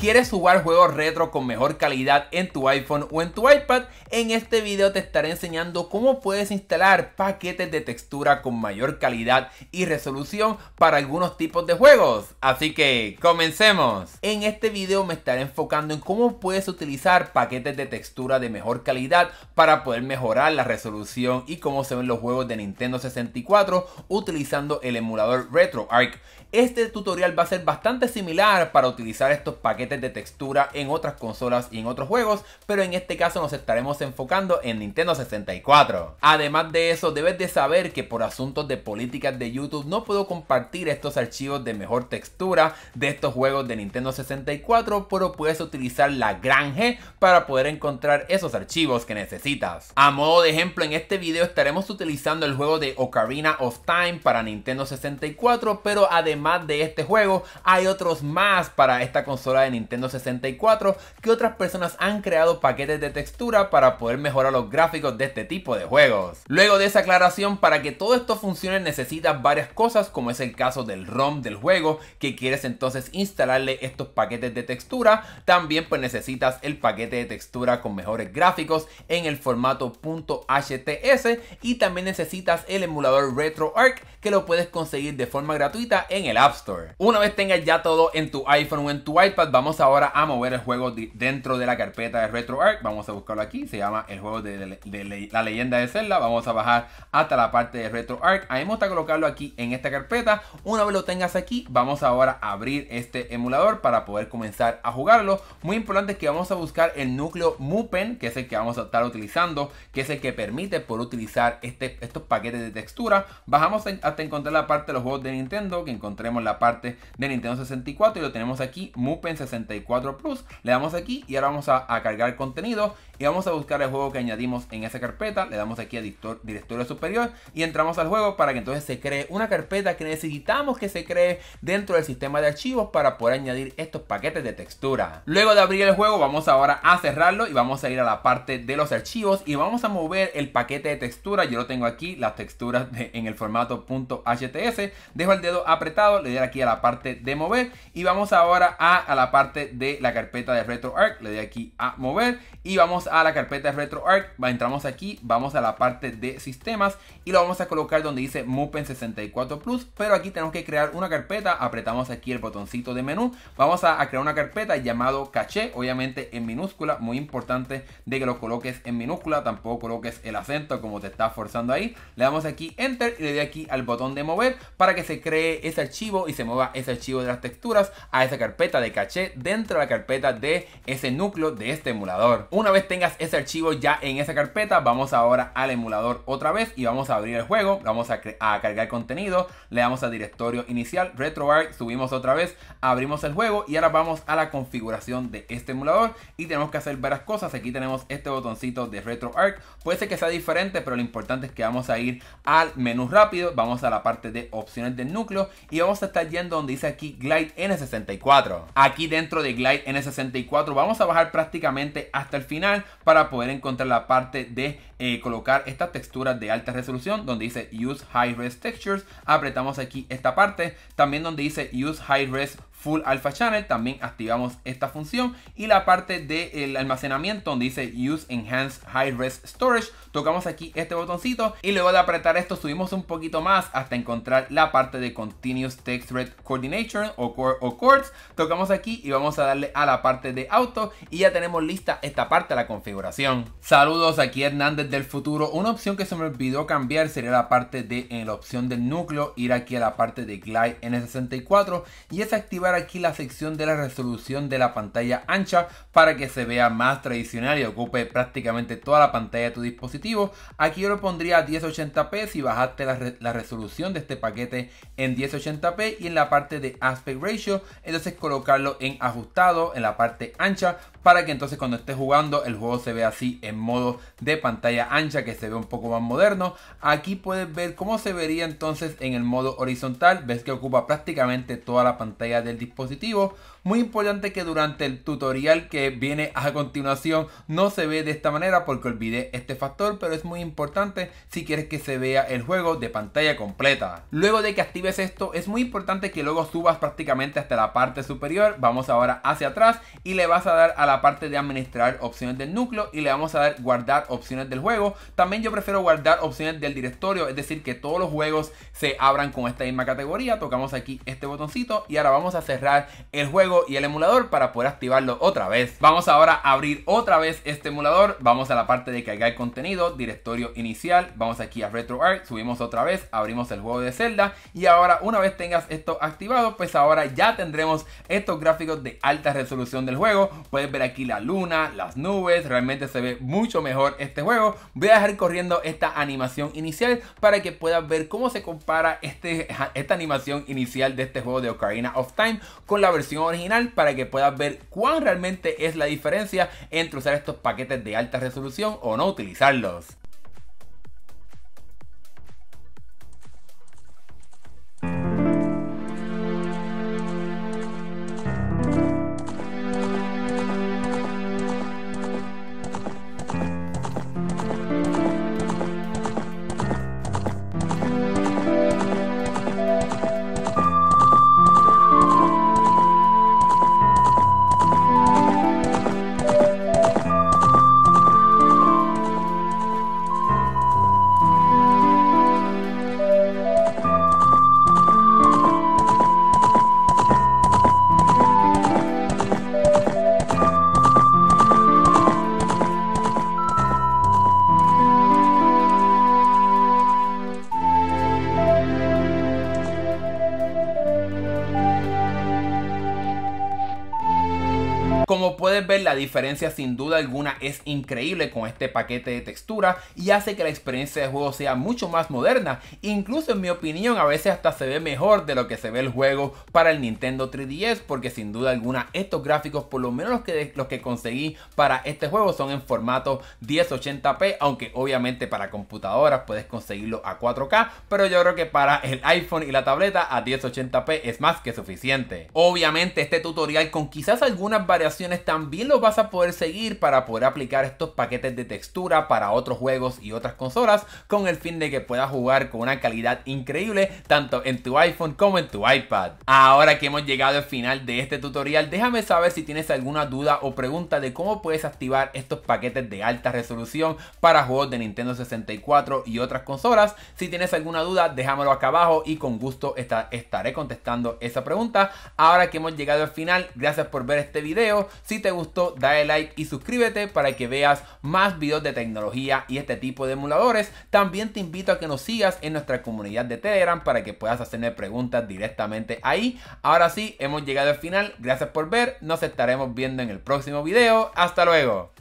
¿Quieres jugar juegos retro con mejor calidad en tu iPhone o en tu iPad? En este video te estaré enseñando cómo puedes instalar paquetes de textura con mayor calidad y resolución para algunos tipos de juegos. Así que comencemos. En este video me estaré enfocando en cómo puedes utilizar paquetes de textura de mejor calidad para poder mejorar la resolución y cómo se ven los juegos de Nintendo 64 utilizando el emulador RetroArch. Este tutorial va a ser bastante similar para utilizar estos paquetes de textura en otras consolas y en otros juegos, pero en este caso nos estaremos enfocando en Nintendo 64. Además de eso, debes de saber que por asuntos de políticas de YouTube no puedo compartir estos archivos de mejor textura de estos juegos de Nintendo 64, pero puedes utilizar la gran G para poder encontrar esos archivos que necesitas. A modo de ejemplo, en este video estaremos utilizando el juego de Ocarina of Time para Nintendo 64, pero además más de este juego, hay otros más para esta consola de Nintendo 64 que otras personas han creado paquetes de textura para poder mejorar los gráficos de este tipo de juegos. Luego de esa aclaración, para que todo esto funcione necesitas varias cosas como es el caso del ROM del juego que quieres entonces instalarle estos paquetes de textura, también pues necesitas el paquete de textura con mejores gráficos en el formato .hts y también necesitas el emulador RetroArch que lo puedes conseguir de forma gratuita en el App Store. Una vez tengas ya todo en tu iPhone o en tu iPad, vamos ahora a mover el juego dentro de la carpeta de RetroArch. Vamos a buscarlo aquí, se llama el juego de, la leyenda de Zelda. Vamos a bajar hasta la parte de RetroArch. ahí vamos a colocarlo aquí en esta carpeta. Una vez lo tengas aquí, vamos ahora a abrir este emulador para poder comenzar a jugarlo. Muy importante es que vamos a buscar el núcleo Mupen, que es el que vamos a estar utilizando, que es el que permite por utilizar este, estos paquetes de textura. Bajamos hasta encontrar la parte de los juegos de Nintendo que encontramos tenemos la parte de Nintendo 64 y lo tenemos aquí, Mupen 64 Plus. Le damos aquí y ahora vamos a, cargar contenido y vamos a buscar el juego que añadimos en esa carpeta. Le damos aquí a directorio superior y entramos al juego para que entonces se cree una carpeta que necesitamos que se cree dentro del sistema de archivos para poder añadir estos paquetes de textura. Luego de abrir el juego vamos ahora a cerrarlo y vamos a ir a la parte de los archivos y vamos a mover el paquete de textura. Yo lo tengo aquí, las texturas en el formato .hts. Dejo el dedo apretado le doy aquí a la parte de mover y vamos ahora a, la parte de la carpeta de retroarc le doy aquí a mover y vamos a la carpeta de retroarc entramos aquí, vamos a la parte de sistemas y lo vamos a colocar donde dice Mupen 64 Plus, pero aquí tenemos que crear una carpeta, apretamos aquí el botoncito de menú, vamos a, crear una carpeta llamado caché, obviamente en minúscula, muy importante de que lo coloques en minúscula, tampoco coloques el acento como te está forzando ahí, le damos aquí enter y le doy aquí al botón de mover para que se cree ese archivo y se mueva ese archivo de las texturas a esa carpeta de caché dentro de la carpeta de ese núcleo de este emulador. Una vez tengas ese archivo ya en esa carpeta, vamos ahora al emulador otra vez y vamos a abrir el juego, vamos a, cargar contenido, le damos a directorio inicial, RetroArch, subimos otra vez, abrimos el juego y ahora vamos a la configuración de este emulador y tenemos que hacer varias cosas. Aquí tenemos este botoncito de retro RetroArch, puede ser que sea diferente, pero lo importante es que vamos a ir al menú rápido, vamos a la parte de opciones del núcleo y vamos vamos a estar yendo donde dice aquí Glide N64. Aquí dentro de Glide N64 vamos a bajar prácticamente hasta el final para poder encontrar la parte de eh, colocar estas texturas de alta resolución donde dice Use High Res Textures. Apretamos aquí esta parte. También donde dice Use High Res Full Alpha Channel, también activamos esta función y la parte del almacenamiento donde dice Use Enhanced High Res Storage, tocamos aquí este botoncito y luego de apretar esto subimos un poquito más hasta encontrar la parte de Continuous Text Red Coordination o, core tocamos aquí y vamos a darle a la parte de Auto y ya tenemos lista esta parte de la configuración. Saludos, aquí Hernández del futuro. Una opción que se me olvidó cambiar sería la parte de en eh, la opción del núcleo, ir aquí a la parte de Glide N64 y es activar aquí la sección de la resolución de la pantalla ancha para que se vea más tradicional y ocupe prácticamente toda la pantalla de tu dispositivo. Aquí yo lo pondría a 1080p si bajaste la, resolución de este paquete en 1080p y en la parte de aspect ratio, entonces colocarlo en ajustado en la parte ancha para que entonces cuando estés jugando el juego se vea así en modo de pantalla ancha que se ve un poco más moderno. Aquí puedes ver cómo se vería entonces en el modo horizontal, ves que ocupa prácticamente toda la pantalla del dispositivo. Muy importante que durante el tutorial que viene a continuación no se ve de esta manera porque olvidé este factor, pero es muy importante si quieres que se vea el juego de pantalla completa. Luego de que actives esto, es muy importante que luego subas prácticamente hasta la parte superior. Vamos ahora hacia atrás y le vas a dar a la parte de administrar opciones del núcleo y le vamos a dar guardar opciones del juego. También yo prefiero guardar opciones del directorio, es decir, que todos los juegos se abran con esta misma categoría. Tocamos aquí este botoncito y ahora vamos a hacer cerrar el juego y el emulador para poder activarlo otra vez. Vamos ahora a abrir otra vez este emulador. Vamos a la parte de cargar contenido, directorio inicial. Vamos aquí a RetroArch, subimos otra vez, abrimos el juego de Zelda. Y ahora una vez tengas esto activado, pues ahora ya tendremos estos gráficos de alta resolución del juego. Puedes ver aquí la luna, las nubes, realmente se ve mucho mejor este juego. Voy a dejar corriendo esta animación inicial para que puedas ver cómo se compara este, esta animación inicial de este juego de Ocarina of Time con la versión original para que puedas ver cuán realmente es la diferencia entre usar estos paquetes de alta resolución o no utilizarlos. diferencia sin duda alguna es increíble con este paquete de textura y hace que la experiencia de juego sea mucho más moderna. Incluso en mi opinión a veces hasta se ve mejor de lo que se ve el juego para el Nintendo 3DS porque sin duda alguna estos gráficos, por lo menos los que, los que conseguí para este juego son en formato 1080p, aunque obviamente para computadoras puedes conseguirlo a 4K, pero yo creo que para el iPhone y la tableta a 1080p es más que suficiente. Obviamente este tutorial con quizás algunas variaciones también lo vas a poder seguir para poder aplicar estos paquetes de textura para otros juegos y otras consolas con el fin de que puedas jugar con una calidad increíble tanto en tu iPhone como en tu iPad. Ahora que hemos llegado al final de este tutorial, déjame saber si tienes alguna duda o pregunta de cómo puedes activar estos paquetes de alta resolución para juegos de Nintendo 64 y otras consolas. Si tienes alguna duda, déjamelo acá abajo y con gusto estaré contestando esa pregunta. Ahora que hemos llegado al final, gracias por ver este video. Si te gustó, dale like y suscríbete para que veas más videos de tecnología y este tipo de emuladores. También te invito a que nos sigas en nuestra comunidad de Telegram para que puedas hacerme preguntas directamente ahí. Ahora sí, hemos llegado al final. Gracias por ver. Nos estaremos viendo en el próximo video. Hasta luego.